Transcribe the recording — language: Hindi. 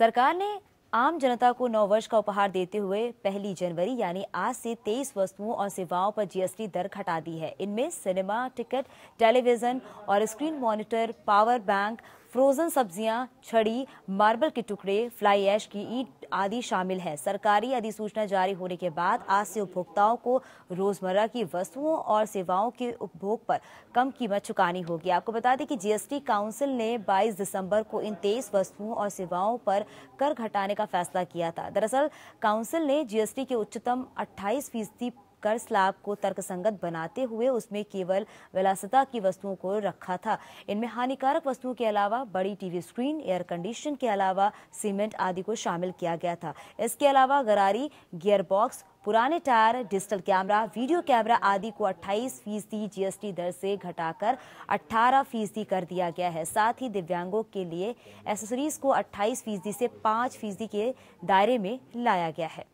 सरकार ने आम जनता को नौ वर्ष का उपहार देते हुए पहली जनवरी यानी आज से तेईस वस्तुओं और सेवाओं पर जीएसटी दर घटा दी है इनमें सिनेमा टिकट टेलीविजन और screen monitor power bank frozen सब्जियां छड़ी मार्बल के टुकड़े फ्लाई ऐश की ईट आदि शामिल है सरकारी अधिसूचना जारी होने के बाद आज से उपभोक्ताओं को रोजमर्रा की वस्तुओं और सेवाओं के उपभोग पर कम कीमत चुकानी होगी आपको बता दें कि जीएसटी काउंसिल ने 22 दिसंबर को इन तेईस वस्तुओं और सेवाओं पर कर घटाने का फैसला किया था दरअसल काउंसिल ने जीएसटी के उच्चतम अट्ठाईस फीसदी कर स्लाब को तर्कसंगत बनाते हुए उसमें केवल विलासता की वस्तुओं को रखा था इनमें हानिकारक वस्तुओं के अलावा बड़ी टीवी स्क्रीन एयर कंडीशन के अलावा सीमेंट आदि को शामिल किया गया था इसके अलावा गरारी गियरबॉक्स पुराने tyre digital camera video camera आदि को 28 फीसदी जीएसटी दर से घटाकर 18 फीसदी कर दिया गया है साथ ही दिव्यांगों के लिए एसेसरीज को 28 फीसदी से 5 फीसदी के दायरे में लाया गया है